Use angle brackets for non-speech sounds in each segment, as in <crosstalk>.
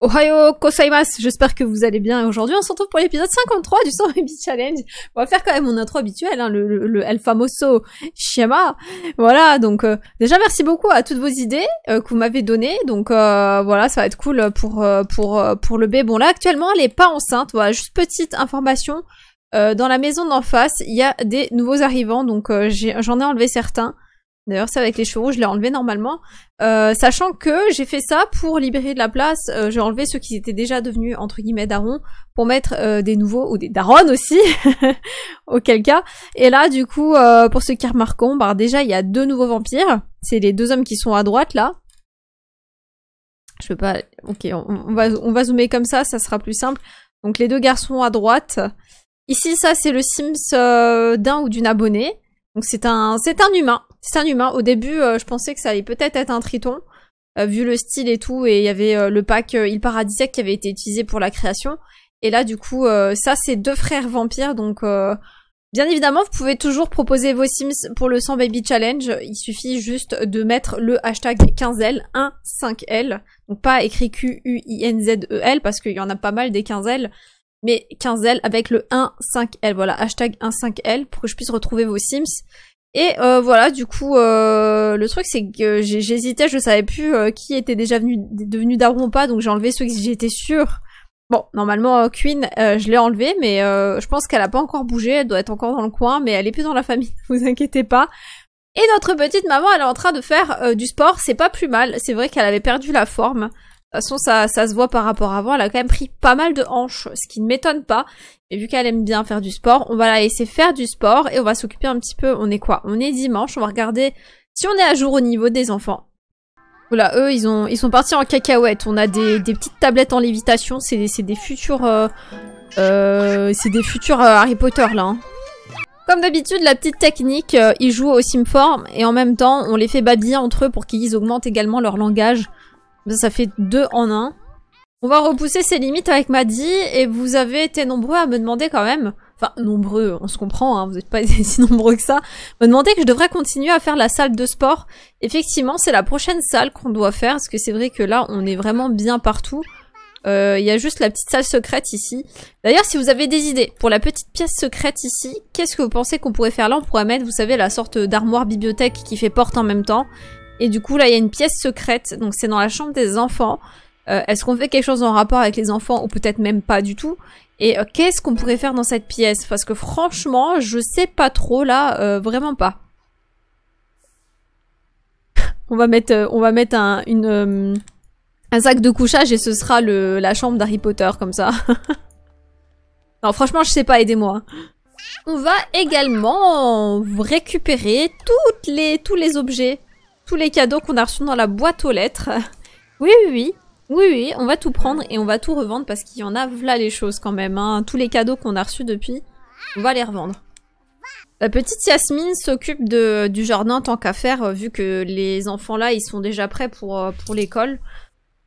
Ohio Kosaimas, j'espère que vous allez bien. Aujourd'hui, on se retrouve pour l'épisode 53 du 100 Baby Challenge. On va faire quand même mon intro habituel, hein, le, le, le, El Famoso Voilà, donc euh, déjà merci beaucoup à toutes vos idées euh, que vous m'avez données. Donc euh, voilà, ça va être cool pour pour pour le B. Bon là, actuellement, elle est pas enceinte. Voilà, juste petite information. dans la maison d'en face, il y a des nouveaux arrivants, donc j'en ai enlevé certains. D'ailleurs, ça, avec les chevaux, je l'ai enlevé normalement. Euh, sachant que j'ai fait ça pour libérer de la place, euh, j'ai enlevé ceux qui étaient déjà devenus, entre guillemets, darons, pour mettre euh, des nouveaux, ou des darons aussi, <laughs> auquel cas. Et là, du coup, pour ceux qui remarquent, bah, déjà, il y a deux nouveaux vampires. C'est les deux hommes qui sont à droite, là. Je peux pas... Ok, on, va, on va zoomer comme ça, ça sera plus simple. Donc les deux garçons à droite. Ici, ça, c'est le Sims d'un ou d'une abonnée. Donc c'est un, c'est un humain. C'est un humain. Au début, euh, je pensais que ça allait peut-être être un triton, euh, vu le style et tout, et il y avait euh, le pack Il Paradisiaque qui avait été utilisé pour la création. Et là, du coup, ça, c'est deux frères vampires, donc... Bien évidemment, vous pouvez toujours proposer vos Sims pour le 100 Baby Challenge. Il suffit juste de mettre le hashtag 15L, 15L. Donc pas écrit Q-U-I-N-Z-E-L parce qu'il y en a pas mal des 15L. Mais 15L avec le 15L. Voilà, hashtag 15L pour que je puisse retrouver vos Sims. Et euh, voilà, du coup, euh, le truc c'est que j'hésitais, je savais plus euh, qui était déjà venu, devenu daron ou pas, donc j'ai enlevé ceux que j'étais sûre. Bon, normalement Queen, je l'ai enlevée, mais je pense qu'elle a pas encore bougé, elle doit être encore dans le coin, mais elle est plus dans la famille, ne <laughs> vous inquiétez pas. Et notre petite maman, elle est en train de faire du sport, c'est pas plus mal, c'est vrai qu'elle avait perdu la forme. De toute façon, ça, ça se voit par rapport à avant. Elle a quand même pris pas mal de hanches, ce qui ne m'étonne pas. Et vu qu'elle aime bien faire du sport, on va la laisser faire du sport et on va s'occuper un petit peu. On est quoi On est dimanche. On va regarder si on est à jour au niveau des enfants. Voilà, eux, ils, ont, ils sont partis en cacahuète. On a des, des petites tablettes en lévitation. C'est des futurs... c'est des futurs euh, euh, euh, Harry Potter, là. Hein. Comme d'habitude, la petite technique, ils jouent au Simform et en même temps, on les fait babiller entre eux pour qu'ils augmentent également leur langage. Ça fait deux en un. On va repousser ses limites avec Maddy, et vous avez été nombreux à me demander quand même, enfin nombreux, on se comprend, hein, vous n'êtes pas <laughs> si nombreux que ça, me demander que je devrais continuer à faire la salle de sport. Effectivement, c'est la prochaine salle qu'on doit faire, parce que c'est vrai que là, on est vraiment bien partout. Euh, il y a juste la petite salle secrète ici. D'ailleurs, si vous avez des idées pour la petite pièce secrète ici, qu'est-ce que vous pensez qu'on pourrait faire là On pourrait mettre, vous savez, la sorte d'armoire bibliothèque qui fait porte en même temps. Et du coup, là, il y a une pièce secrète. Donc, c'est dans la chambre des enfants. Euh, est-ce qu'on fait quelque chose en rapport avec les enfants ou peut-être même pas du tout Et euh, qu'est-ce qu'on pourrait faire dans cette pièce Parce que franchement, je sais pas trop là, euh, vraiment pas. <laughs> on va mettre, on va mettre un, une, un sac de couchage et ce sera la chambre d'Harry Potter comme ça. <laughs> non, franchement, je sais pas, aidez-moi. On va également récupérer toutes les, tous les objets tous les cadeaux qu'on a reçus dans la boîte aux lettres. <laughs> Oui, oui, oui. Oui, oui, on va tout prendre et on va tout revendre parce qu'il y en a là les choses quand même. Hein. Tous les cadeaux qu'on a reçus depuis, on va les revendre. La petite Yasmine s'occupe du jardin tant qu'à faire, euh, vu que les enfants là, ils sont déjà prêts pour, euh, pour l'école.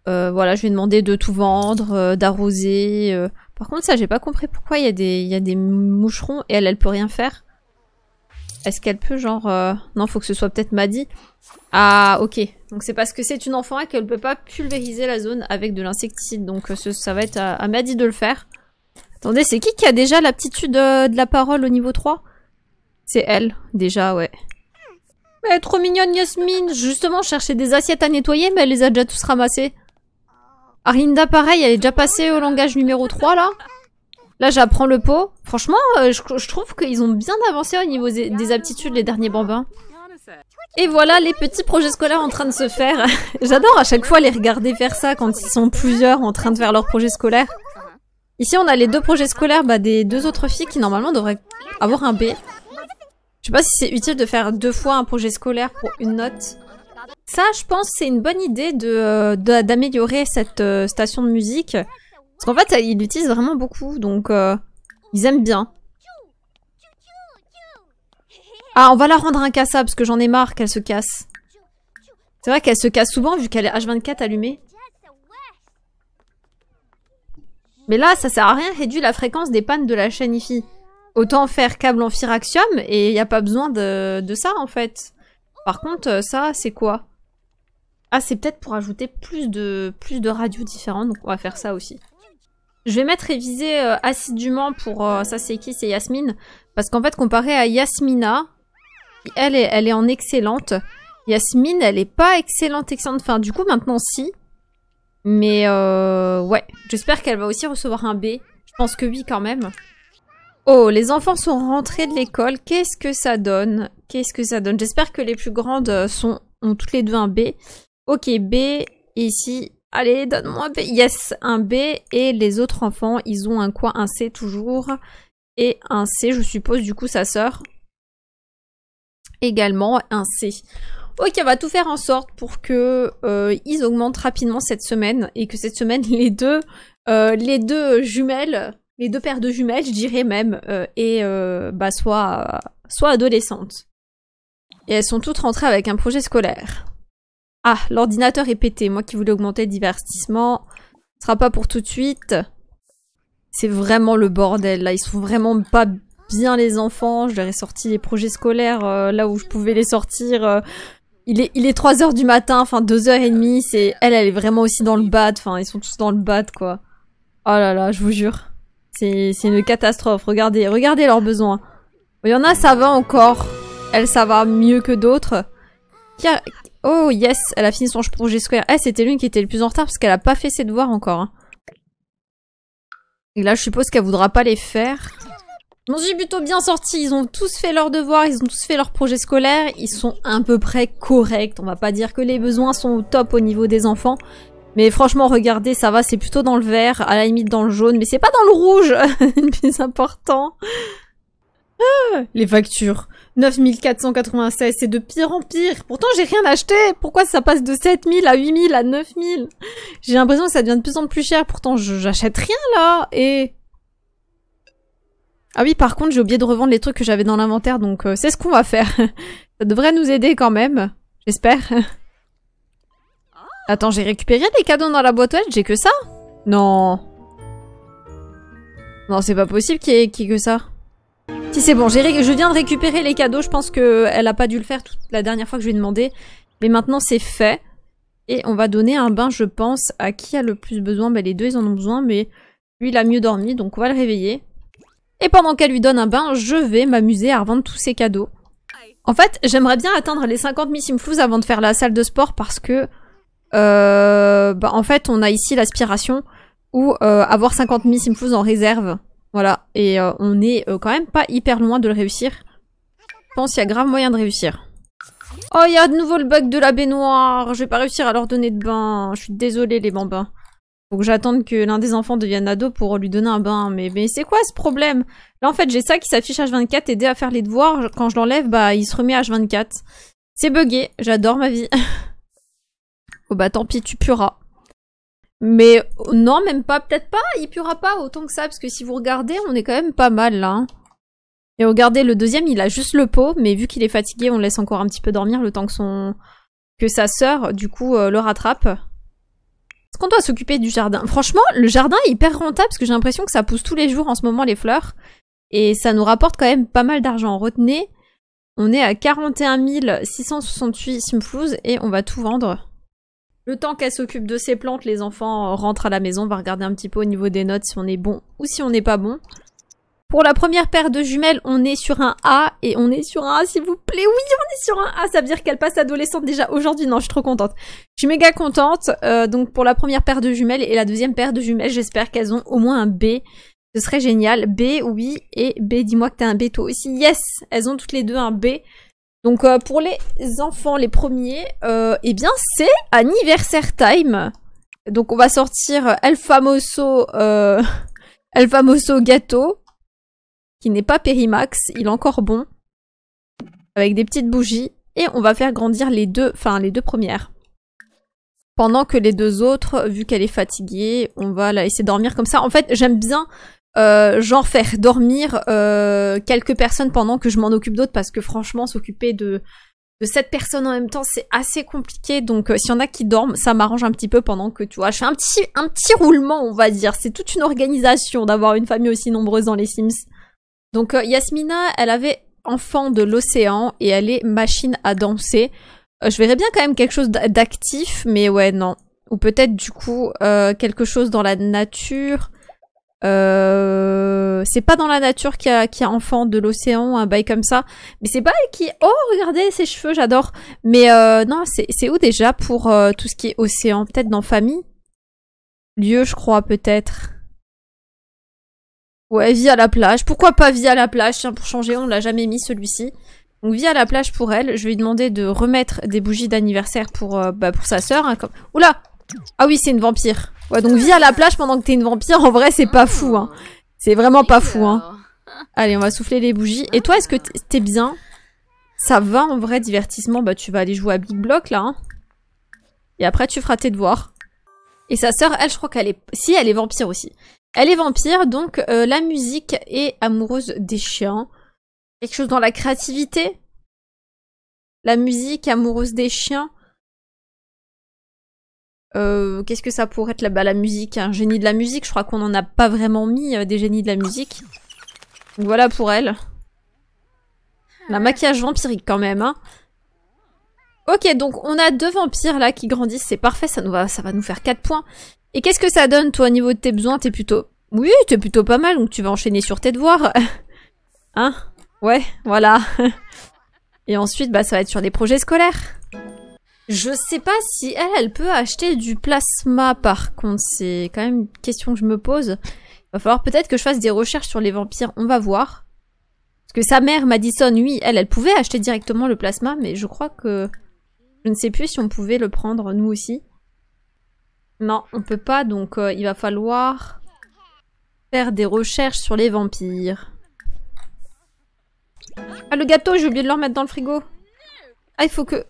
Euh, voilà, je lui ai demandé de tout vendre, d'arroser. Par contre, ça, j'ai pas compris pourquoi il y, a des, il y a des moucherons et elle, elle peut rien faire. Est-ce qu'elle peut genre... Euh, non, faut que ce soit peut-être Maddy. Ah, ok. Donc c'est parce que c'est une enfant qu'elle peut pas pulvériser la zone avec de l'insecticide. Donc euh, ce, ça va être à, Maddy de le faire. Attendez, c'est qui qui a déjà l'aptitude euh, de la parole au niveau 3 C'est elle, déjà, ouais. Mais trop mignonne Yasmine Justement, chercher des assiettes à nettoyer, mais elle les a déjà tous ramassées. Arinda, pareil, elle est déjà passée au langage numéro 3, là. Là, j'apprends le pot. Franchement, euh, je, trouve qu'ils ont bien avancé au niveau des, aptitudes, les derniers bambins. Et voilà les petits projets scolaires en train de se faire. <laughs> J'adore à chaque fois les regarder faire ça quand ils sont plusieurs en train de faire leurs projet scolaires. Ici, on a les deux projets scolaires bah, des deux autres filles qui normalement devraient avoir un B. Je sais pas si c'est utile de faire deux fois un projet scolaire pour une note. Ça, je pense, c'est une bonne idée euh, d'améliorer de, cette euh, station de musique. Parce qu'en fait, ils l'utilisent vraiment beaucoup, donc... Ils aiment bien. Ah, on va la rendre incassable parce que j'en ai marre qu'elle se casse. C'est vrai qu'elle se casse souvent vu qu'elle est H24 allumée. Mais là, ça sert à rien, réduit la fréquence des pannes de la chaîne IFI. Autant faire câble en firaxium et il n'y a pas besoin de, de ça en fait. Par contre, euh, ça, c'est quoi Ah, c'est peut-être pour ajouter plus de, plus de radios différentes, donc on va faire ça aussi. Je vais mettre réviser euh, assidûment pour euh, Ça, c'est qui c'est Yasmine. Parce qu'en fait, comparé à Yasmina, elle est, elle est en excellente. Yasmine, elle est pas excellente, excellente. Enfin, du coup, maintenant, si. Mais euh, ouais, j'espère qu'elle va aussi recevoir un B. Je pense que oui, quand même. Oh, les enfants sont rentrés de l'école. Qu'est-ce que ça donne Qu'est-ce que ça donne J'espère que les plus grandes sont, ont toutes les deux un B. Ok, B, et ici, Allez, donne-moi un B. Yes, un B. Et les autres enfants, ils ont un quoi Un C toujours. Et un C, je suppose, du coup, sa sœur. Également un C. Ok, on va tout faire en sorte pour que euh, ils augmentent rapidement cette semaine et que cette semaine <laughs> les deux, euh, les deux jumelles, les deux paires de jumelles, je dirais même, euh, et euh, bah soit adolescentes. Et elles sont toutes rentrées avec un projet scolaire. Ah, l'ordinateur est pété. Moi qui voulais augmenter le divertissement. Ce sera pas pour tout de suite. C'est vraiment le bordel, là. Ils sont vraiment pas bien les enfants. Je leur ai sorti les projets scolaires euh, là où je pouvais les sortir. Euh. il est, il est 3h du matin, enfin 2h30, c'est... Elle, elle est vraiment aussi dans le bad, enfin ils sont tous dans le bad, quoi. Oh là là, je vous jure. C'est une catastrophe, regardez, regardez leurs besoins. Il y en a, ça va encore. Elle, ça va mieux que d'autres. Oh yes, elle a fini son projet scolaire. Eh, c'était l'une qui était le plus en retard parce qu'elle a pas fait ses devoirs encore. Hein. Et là, je suppose qu'elle voudra pas les faire. Mon j'ai plutôt bien sorti. Ils ont tous fait leurs devoirs, ils ont tous fait leurs projets scolaires. Ils sont à peu près corrects. On va pas dire que les besoins sont au top au niveau des enfants. Mais franchement, regardez, ça va, c'est plutôt dans le vert, à la limite dans le jaune, mais c'est pas dans le rouge, <laughs> plus important les factures. 9496, c'est de pire en pire. Pourtant, j'ai rien acheté. Pourquoi ça passe de 7000 à 8000 à 9000 J'ai l'impression que ça devient de plus en plus cher. Pourtant, j'achète rien là. Et... Ah oui, par contre, j'ai oublié de revendre les trucs que j'avais dans l'inventaire, donc euh, c'est ce qu'on va faire. <laughs> ça devrait nous aider quand même. J'espère. <laughs> Attends, j'ai récupéré des cadeaux dans la boîte aux j'ai que ça Non. Non, c'est pas possible qu'il y ait que ça. Si c'est bon, je viens de récupérer les cadeaux, je pense qu'elle a pas dû le faire toute la dernière fois que je lui ai demandé. Mais maintenant c'est fait. Et on va donner un bain, je pense, à qui a le plus besoin. Ben, les deux, ils en ont besoin, mais lui, il a mieux dormi, donc on va le réveiller. Et pendant qu'elle lui donne un bain, je vais m'amuser à revendre tous ses cadeaux. En fait, j'aimerais bien atteindre les 50 000 simflouz avant de faire la salle de sport parce que... Euh, ben, en fait, on a ici l'aspiration ou euh, avoir 50 000 simfous en réserve, voilà, et euh, on est euh, quand même pas hyper loin de le réussir. Je pense qu'il y a grave moyen de réussir. Oh, il y a de nouveau le bug de la baignoire Je vais pas réussir à leur donner de bain. Je suis désolée, les bambins. Faut que j'attende que l'un des enfants devienne ado pour lui donner un bain. Mais, mais c'est quoi ce problème Là, en fait, j'ai ça qui s'affiche H24, aider à faire les devoirs. Quand je l'enlève, bah, il se remet H24. C'est bugué, J'adore ma vie. <laughs> oh bah, tant pis, tu puras. Mais euh, non, même pas, peut-être pas, il puera pas autant que ça, parce que si vous regardez, on est quand même pas mal là. Hein. Et regardez, le deuxième, il a juste le pot, mais vu qu'il est fatigué, on laisse encore un petit peu dormir le temps que son que sa sœur, du coup, euh, le rattrape. Est-ce qu'on doit s'occuper du jardin Franchement, le jardin est hyper rentable, parce que j'ai l'impression que ça pousse tous les jours en ce moment les fleurs. Et ça nous rapporte quand même pas mal d'argent. Retenez, on est à 41 668 simflouz et on va tout vendre. Le temps qu'elle s'occupe de ses plantes, les enfants euh, rentrent à la maison, on va regarder un petit peu au niveau des notes si on est bon ou si on n'est pas bon. Pour la première paire de jumelles, on est sur un A et on est sur un A, s'il vous plaît. Oui, on est sur un A. Ça veut dire qu'elle passe adolescente déjà aujourd'hui. Non, je suis trop contente. Je suis méga contente. Euh, donc pour la première paire de jumelles et la deuxième paire de jumelles, j'espère qu'elles ont au moins un B. Ce serait génial. B, oui. Et B, dis-moi que t'as un B toi aussi. Yes, elles ont toutes les deux un B. Donc euh, pour les enfants, les premiers, euh, eh bien c'est anniversaire time. Donc on va sortir El Famoso, euh, <laughs> El Famoso gâteau, qui n'est pas Périmax, il est encore bon, avec des petites bougies, et on va faire grandir les deux, enfin les deux premières. Pendant que les deux autres, vu qu'elle est fatiguée, on va la laisser dormir comme ça. En fait, j'aime bien euh, genre faire dormir euh, quelques personnes pendant que je m'en occupe d'autres parce que franchement s'occuper de de cette personne en même temps c'est assez compliqué donc euh, s'il y en a qui dorment ça m'arrange un petit peu pendant que tu vois je fais un petit un petit roulement on va dire c'est toute une organisation d'avoir une famille aussi nombreuse dans les Sims donc euh, Yasmina elle avait enfant de l'océan et elle est machine à danser je verrais bien quand même quelque chose d'actif mais ouais non ou peut-être du coup quelque chose dans la nature euh, c'est pas dans la nature qu'il y a, enfant de l'océan, un bail comme ça. Mais c'est pas qui... Oh, regardez ses cheveux, j'adore. Mais euh, non, c'est où déjà pour euh, tout ce qui est océan Peut-être dans famille Lieu, je crois, peut-être. Ouais, vie à la plage. Pourquoi pas vie à la plage Tiens, pour changer, on l'a jamais mis celui-ci. Donc vie à la plage pour elle. Je vais lui demander de remettre des bougies d'anniversaire pour, euh, bah, pour sa sœur. Hein, comme... Oula ah oui, c'est une vampire. Ouais, donc vie à la plage pendant que t'es une vampire, en vrai, c'est pas fou, hein. C'est vraiment pas fou, hein. <laughs> Allez, on va souffler les bougies. Et toi, est-ce que t'es bien Ça va, en vrai, divertissement. Bah, tu vas aller jouer à Big Block, là, hein. Et après, tu feras tes devoirs. Et sa sœur, elle, je crois qu'elle est... Si, elle est vampire aussi. Elle est vampire, donc euh, la musique est amoureuse des chiens. Quelque chose dans la créativité La musique amoureuse des chiens euh, qu'est-ce que ça pourrait être là-bas la musique Un génie de la musique, je crois qu'on n'en a pas vraiment mis euh, des génies de la musique. voilà pour elle. La maquillage vampirique quand même. Hein. Ok, donc on a deux vampires là qui grandissent, c'est parfait, ça, nous va, ça va nous faire 4 points. Et qu'est-ce que ça donne toi au niveau de tes besoins T'es plutôt... Oui, t'es plutôt pas mal, donc tu vas enchaîner sur tes devoirs. <laughs> hein Ouais, voilà. <laughs> Et ensuite, bah ça va être sur des projets scolaires. Je sais pas si elle, elle peut acheter du plasma par contre. C'est quand même une question que je me pose. Il va falloir peut-être que je fasse des recherches sur les vampires. On va voir. Parce que sa mère, Madison, oui, elle, elle pouvait acheter directement le plasma, mais je crois que... Je ne sais plus si on pouvait le prendre, nous aussi. Non, on peut pas, donc euh, il va falloir faire des recherches sur les vampires. Ah, le gâteau, j'ai oublié de le remettre dans le frigo. Ah, il faut que...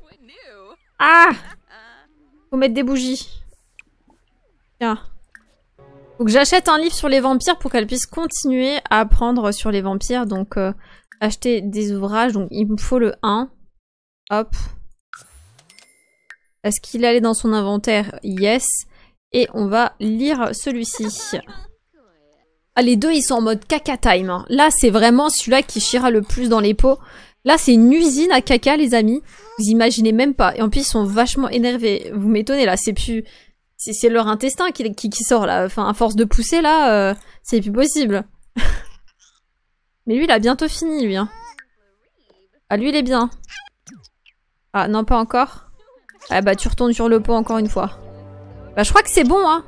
Ah Faut mettre des bougies. Tiens. Faut que j'achète un livre sur les vampires pour qu'elle puisse continuer à apprendre sur les vampires. Donc, euh, acheter des ouvrages. Donc, il me faut le 1. Hop. Est-ce qu'il allait dans son inventaire Yes. Et on va lire celui-ci. Ah, les deux, ils sont en mode caca time. Hein. Là, c'est vraiment celui-là qui chira le plus dans les pots. Là, c'est une usine à caca, les amis. Vous imaginez même pas. Et en plus, ils sont vachement énervés. Vous m'étonnez, là. C'est plus... C'est leur intestin qui, qui, sort, là. Enfin, à force de pousser, là, euh, c'est plus possible. <laughs> Mais lui, il a bientôt fini, lui. Hein. Ah, lui, il est bien. Ah, non, pas encore. Ah bah, tu retournes sur le pot encore une fois. Bah, je crois que c'est bon, hein.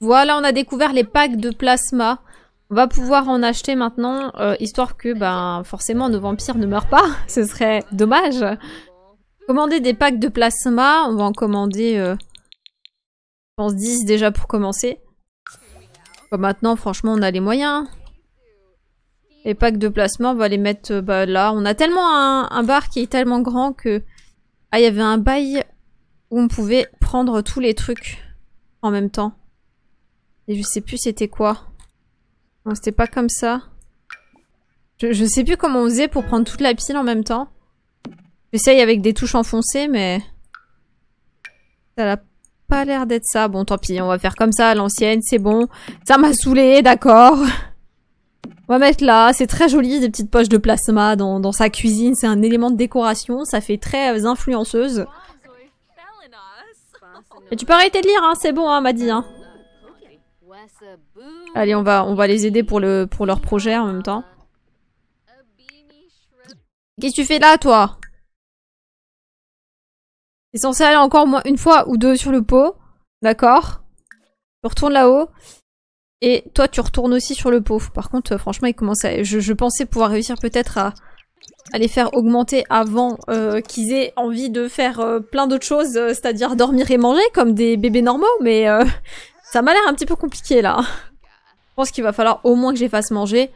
Voilà, on a découvert les packs de plasma. On va pouvoir en acheter maintenant, euh, histoire que, ben, forcément, nos vampires ne meurent pas. <laughs> Ce serait dommage. Commander des packs de plasma. On va en commander, euh, je pense, 10 déjà pour commencer. Bah, maintenant, franchement, on a les moyens. Les packs de plasma, on va les mettre euh, bah, là. On a tellement un, un, bar qui est tellement grand que... Ah, il y avait un bail où on pouvait prendre tous les trucs en même temps. Et je sais plus c'était quoi. C'était pas comme ça. Je, sais plus comment on faisait pour prendre toute la pile en même temps. J'essaye avec des touches enfoncées, mais... Ça n'a pas l'air d'être ça. Bon, tant pis, on va faire comme ça à l'ancienne, c'est bon. Ça m'a saoulé, d'accord. On va mettre là, c'est très joli, des petites poches de plasma dans, sa cuisine. C'est un élément de décoration, ça fait très influenceuse. Et tu peux arrêter de lire, hein, c'est bon, hein, m'a dit. Hein. Allez, on va, on va les aider pour, le, pour leur projet en même temps. Qu'est-ce que tu fais là, toi T'es censé aller encore une fois ou deux sur le pot. D'accord Tu retournes là-haut. Et toi, tu retournes aussi sur le pot. Par contre, euh, franchement, je, pensais pouvoir réussir peut-être à, à, les faire augmenter avant euh, qu'ils aient envie de faire euh, plein d'autres choses, c'est-à-dire dormir et manger comme des bébés normaux, mais <laughs> ça m'a l'air un petit peu compliqué là. Je pense qu'il va falloir au moins que les fasse manger.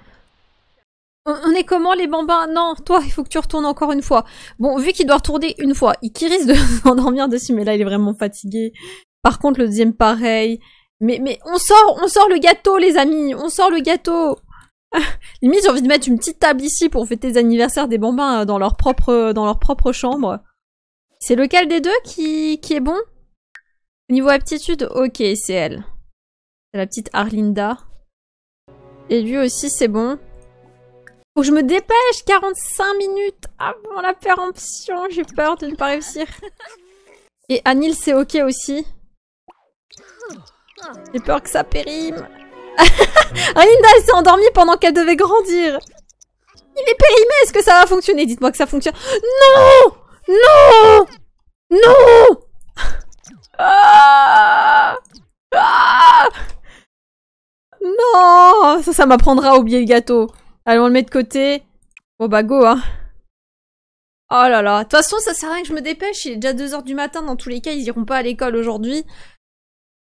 On est comment les bambins Non, toi, il faut que tu retournes encore une fois. Bon, vu qu'il doit retourner une fois, il qui risque de <laughs> s'endormir dessus, mais là, il est vraiment fatigué. Par contre, le deuxième, pareil. Mais, mais on sort, on sort le gâteau, les amis On sort le gâteau <laughs> Limite, j'ai envie de mettre une petite table ici pour fêter les anniversaires des bambins euh, dans leur propre, dans leur propre chambre. C'est lequel des deux qui, qui est bon Niveau aptitude, ok, c'est elle. C'est la petite Arlinda. Et lui aussi, c'est bon. Faut que je me dépêche 45 minutes avant la péremption J'ai peur de ne pas réussir. Et Anil, c'est ok aussi. J'ai peur que ça périme. <laughs> Alinda, elle s'est endormie pendant qu'elle devait grandir. Il est périmé, est-ce que ça va fonctionner Dites-moi que ça fonctionne. Non Non Non <laughs> ah! Ah! Non Ça, ça m'apprendra à oublier le gâteau. Allez, on le met de côté. Bon bah go, hein. Oh là là. De toute façon, ça sert à rien que je me dépêche. Il est déjà 2h du matin. Dans tous les cas, ils iront pas à l'école aujourd'hui.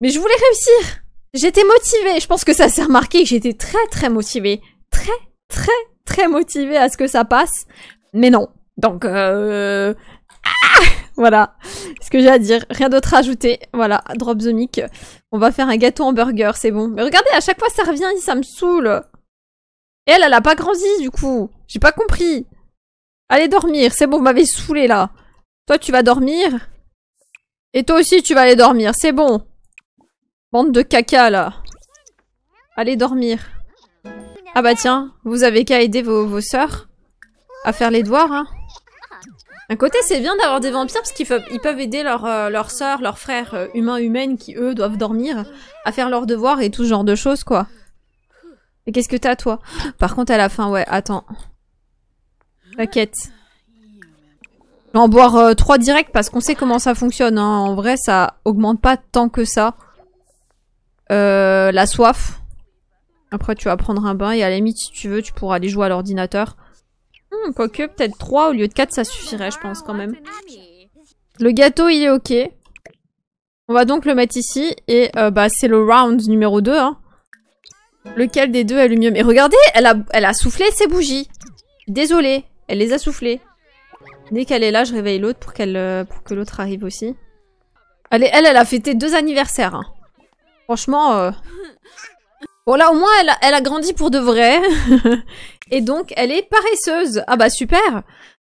Mais je voulais réussir. J'étais motivée. Je pense que ça s'est remarqué que j'étais très très motivée. Très très très motivée à ce que ça passe. Mais non. Donc, euh... Ah voilà ce que j'ai à dire. Rien d'autre à ajouter. Voilà, drop the On va faire un gâteau burger, c'est bon. Mais regardez, à chaque fois ça revient, ça me saoule. Et elle, elle a pas grandi du coup. J'ai pas compris. Allez dormir, c'est bon, vous m'avez saoulé là. Toi, tu vas dormir. Et toi aussi, tu vas aller dormir, c'est bon. Bande de caca là. Allez dormir. Ah bah tiens, vous avez qu'à aider vos, vos sœurs à faire les devoirs, hein. Un côté, c'est bien d'avoir des vampires parce qu'ils peuvent aider leurs leur sœurs, euh, leurs frères euh, humains, humaines qui, eux, doivent dormir à faire leurs devoirs et tout ce genre de choses, quoi. Et qu'est-ce que t'as, toi Par contre, à la fin, ouais, attends. La quête. Je en boire euh, trois 3 parce qu'on sait comment ça fonctionne. Hein. En vrai, ça augmente pas tant que ça. la soif. Après, tu vas prendre un bain et à la limite, si tu veux, tu pourras aller jouer à l'ordinateur quoique peut-être 3 au lieu de 4 ça suffirait je pense quand même. Le gâteau il est ok. On va donc le mettre ici et euh, bah c'est le round numéro 2 hein. Lequel des deux a le mieux Mais regardez, elle a, elle a soufflé ses bougies. Désolée, elle les a soufflées. Dès qu'elle est là, je réveille l'autre pour, qu'elle, euh, pour que l'autre arrive aussi. Allez, elle, elle a fêté deux anniversaires. Hein. Franchement, euh, Bon là au moins elle a, grandi pour de vrai. <laughs> Et donc elle est paresseuse. Ah bah super.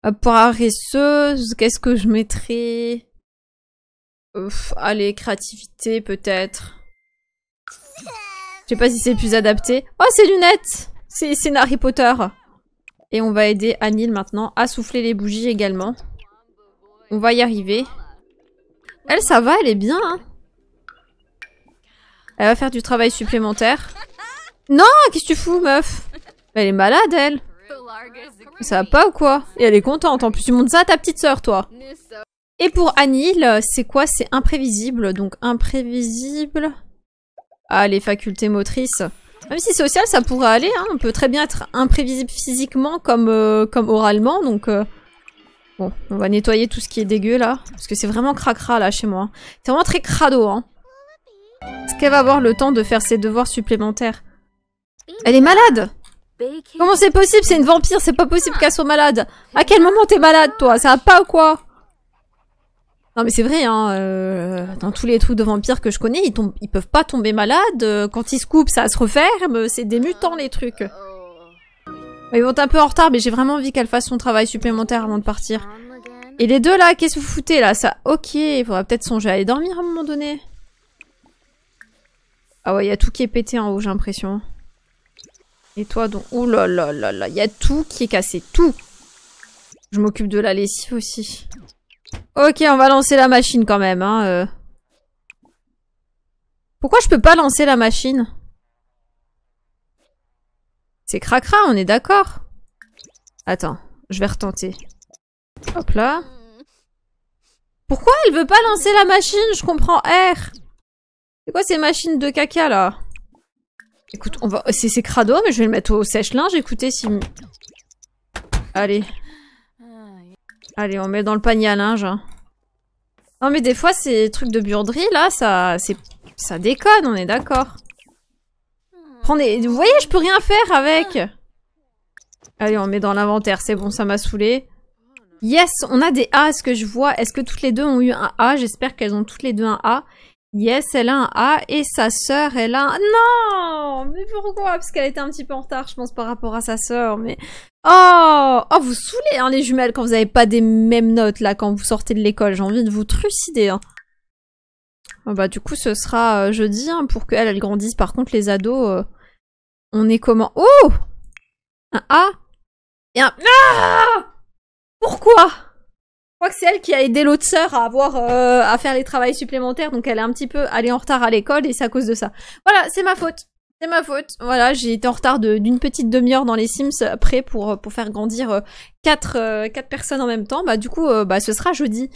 Euh, paresseuse, qu'est-ce que je mettrais Allez, créativité peut-être. Je sais pas si c'est plus adapté. Oh c'est lunettes C'est Harry Potter. Et on va aider Anil maintenant à souffler les bougies également. On va y arriver. Elle ça va, elle est bien. Hein. Elle va faire du travail supplémentaire. Non, qu'est-ce que tu fous, meuf Elle est malade, elle. Ça va pas ou quoi Et elle est contente. En plus, tu montes ça à ta petite sœur, toi. Et pour Anil, c'est quoi C'est imprévisible. Donc, imprévisible... Ah, les facultés motrices. Ah, Même si social, ça pourrait aller. Hein. On peut très bien être imprévisible physiquement comme, euh, comme oralement. Donc, euh, bon, on va nettoyer tout ce qui est dégueu, là. Parce que c'est vraiment cracra, là, chez moi. C'est vraiment très crado, hein. Est-ce qu'elle va avoir le temps de faire ses devoirs supplémentaires Elle est malade Comment c'est possible C'est une vampire, c'est pas possible qu'elle soit malade À quel moment t'es malade, toi Ça va pas ou quoi non mais c'est vrai, hein, euh, dans tous les trucs de vampires que je connais, ils, peuvent pas tomber malades. Euh, quand ils se coupent, ça se referme. C'est des mutants les trucs. Ils vont un peu en retard, mais j'ai vraiment envie qu'elle fasse son travail supplémentaire avant de partir. Et les deux là, qu'est-ce que vous foutez là Ça, ok, il faudra peut-être songer à aller dormir à un moment donné. Ah ouais, il y a tout qui est pété en haut, j'ai l'impression. Et toi donc... Ouh là là là là, il y a tout qui est cassé, tout Je m'occupe de la lessive aussi. Ok, on va lancer la machine quand même, hein. Euh. Pourquoi je peux pas lancer la machine C'est cracra, on est d'accord Attends, je vais retenter. Hop là. Pourquoi elle veut pas lancer la machine Je comprends R. C'est quoi ces machines de caca là Écoute, on va. C'est crado, mais je vais le mettre au sèche-linge. Écoutez, si. Allez. Allez, on met dans le panier à linge. Hein. Non, mais des fois, ces trucs de burderie, là, ça. Ça déconne, on est d'accord. Prenez. Vous voyez, je peux rien faire avec. Allez, on met dans l'inventaire. C'est bon, ça m'a saoulé. Yes, on a des A, ce que je vois. Est-ce que toutes les deux ont eu un A J'espère qu'elles ont toutes les deux un A. Yes, elle a un A et sa sœur, elle a un... Non Mais pourquoi Parce qu'elle était un petit peu en retard, je pense, par rapport à sa sœur, mais... Oh Oh, vous saoulez, hein, les jumelles, quand vous n'avez pas des mêmes notes, là, quand vous sortez de l'école. J'ai envie de vous trucider, hein. Oh, bah, du coup, ce sera euh, jeudi, hein, pour qu'elle, elle grandisse. Par contre, les ados, euh, on est comment Oh Un A et un... Ah Pourquoi crois que c'est elle qui a aidé l'autre sœur à avoir euh, à faire les travaux supplémentaires, donc elle est un petit peu allée en retard à l'école et c'est à cause de ça. Voilà, c'est ma faute. C'est ma faute. Voilà, j'ai été en retard d'une petite demi-heure dans les Sims après pour, pour faire grandir euh, quatre, euh, quatre personnes en même temps. Bah du coup, bah ce sera jeudi.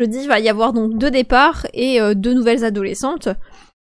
Jeudi, il va y avoir donc deux départs et deux nouvelles adolescentes.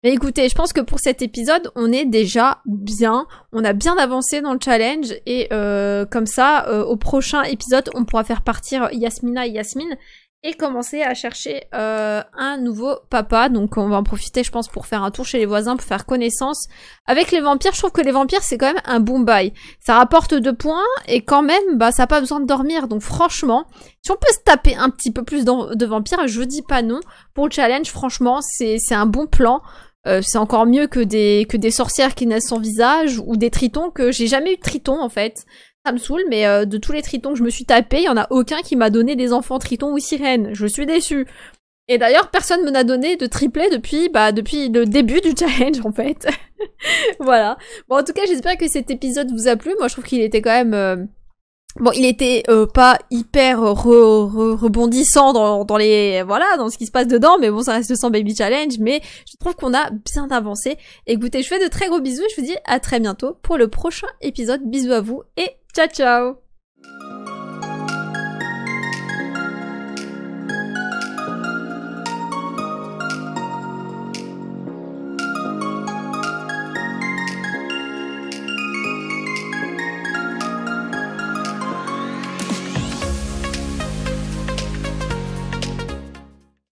Mais écoutez, je pense que pour cet épisode, on est déjà bien. On a bien avancé dans le challenge et euh, comme ça, euh, au prochain épisode, on pourra faire partir Yasmina et Yasmine et commencer à chercher euh, un nouveau papa. Donc on va en profiter, je pense, pour faire un tour chez les voisins, pour faire connaissance avec les vampires. Je trouve que les vampires, c'est quand même un bon bail. Ça rapporte deux points et quand même, bah, ça n'a pas besoin de dormir. Donc franchement, si on peut se taper un petit peu plus de vampires, je dis pas non. Pour le challenge, franchement, c'est un bon plan. Euh, c'est encore mieux que des, que des sorcières qui naissent sans visage ou des tritons que j'ai jamais eu de triton en fait. Ça me saoule, mais euh, de tous les tritons que je me suis tapé, il y en a aucun qui m'a donné des enfants tritons ou sirènes. Je suis déçue. Et d'ailleurs, personne me n'a donné de triplet depuis, bah, depuis le début du <laughs> challenge, en fait. <laughs> voilà. Bon, en tout cas, j'espère que cet épisode vous a plu. Moi, je trouve qu'il était quand même euh, Bon, il était euh, pas hyper rebondissant dans, dans, les voilà dans ce qui se passe dedans, mais bon, ça reste sans baby challenge. Mais je trouve qu'on a bien avancé. Écoutez, je fais de très gros bisous et je vous dis à très bientôt pour le prochain épisode. Bisous à vous et ciao ciao.